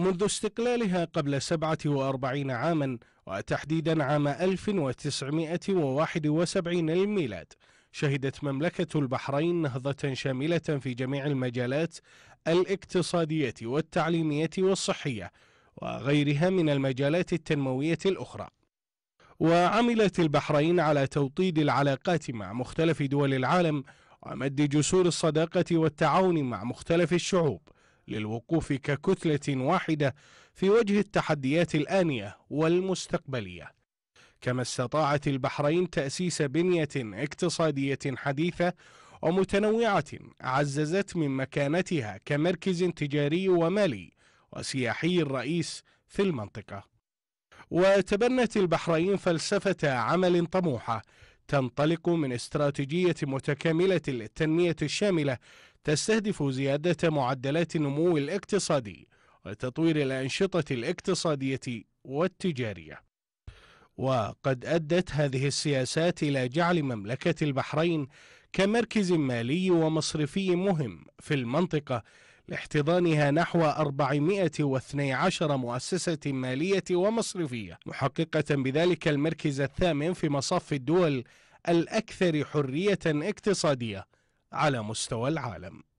منذ استقلالها قبل 47 عاما وتحديدا عام 1971 الميلاد شهدت مملكة البحرين نهضة شاملة في جميع المجالات الاقتصادية والتعليمية والصحية وغيرها من المجالات التنموية الأخرى وعملت البحرين على توطيد العلاقات مع مختلف دول العالم ومد جسور الصداقة والتعاون مع مختلف الشعوب للوقوف ككتله واحده في وجه التحديات الانيه والمستقبليه كما استطاعت البحرين تاسيس بنيه اقتصاديه حديثه ومتنوعه عززت من مكانتها كمركز تجاري ومالي وسياحي الرئيس في المنطقه وتبنت البحرين فلسفه عمل طموحه تنطلق من استراتيجيه متكامله للتنميه الشامله تستهدف زيادة معدلات النمو الاقتصادي وتطوير الأنشطة الاقتصادية والتجارية وقد أدت هذه السياسات إلى جعل مملكة البحرين كمركز مالي ومصرفي مهم في المنطقة لاحتضانها نحو 412 مؤسسة مالية ومصرفية محققة بذلك المركز الثامن في مصاف الدول الأكثر حرية اقتصادية على مستوى العالم